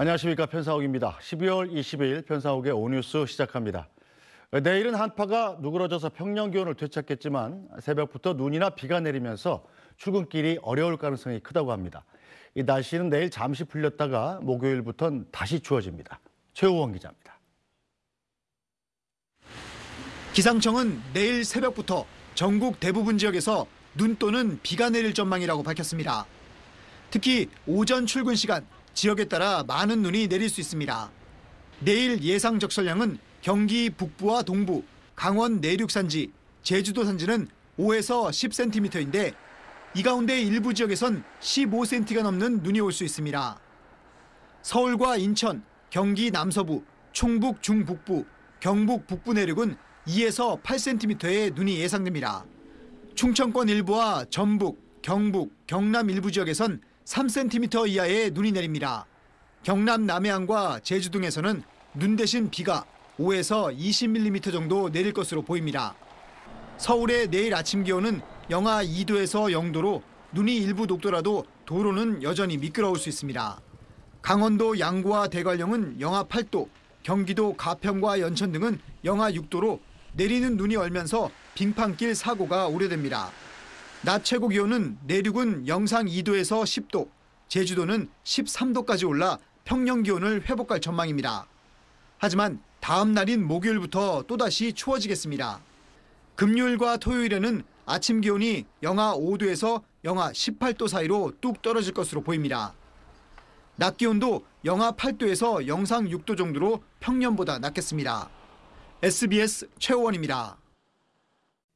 안녕하십니까 편사옥입니다. 12월 22일 편사옥의 오뉴스 시작합니다. 내일은 한파가 누그러져서 평년 기온을 되찾겠지만 새벽부터 눈이나 비가 내리면서 출근길이 어려울 가능성이 크다고 합니다. 이 날씨는 내일 잠시 풀렸다가 목요일부터는 다시 추워집니다. 최우원 기자입니다. 기상청은 내일 새벽부터 전국 대부분 지역에서 눈 또는 비가 내릴 전망이라고 밝혔습니다. 특히 오전 출근 시간 지역에 따라 많은 눈이 내릴 수 있습니다. 내일 예상 적설량은 경기 북부와 동부, 강원 내륙 산지, 제주도 산지는 5에서 10cm인데 이 가운데 일부 지역에선 15cm가 넘는 눈이 올 수 있습니다. 서울과 인천, 경기 남서부, 충북 중북부, 경북 북부 내륙은 2에서 8cm의 눈이 예상됩니다. 충청권 일부와 전북, 경북, 경남 일부 지역에선 3cm 이하의 눈이 내립니다. 경남 남해안과 제주 등에서는 눈 대신 비가 5에서 20mm 정도 내릴 것으로 보입니다. 서울의 내일 아침 기온은 영하 2도에서 0도로 눈이 일부 녹더라도 도로는 여전히 미끄러울 수 있습니다. 강원도 양구와 대관령은 영하 8도, 경기도 가평과 연천 등은 영하 6도로 내리는 눈이 얼면서 빙판길 사고가 우려됩니다. 낮 최고 기온은 내륙은 영상 2도에서 10도, 제주도는 13도까지 올라 평년 기온을 회복할 전망입니다. 하지만 다음 날인 목요일부터 또다시 추워지겠습니다. 금요일과 토요일에는 아침 기온이 영하 5도에서 영하 18도 사이로 뚝 떨어질 것으로 보입니다. 낮 기온도 영하 8도에서 영상 6도 정도로 평년보다 낮겠습니다. SBS 최호원입니다.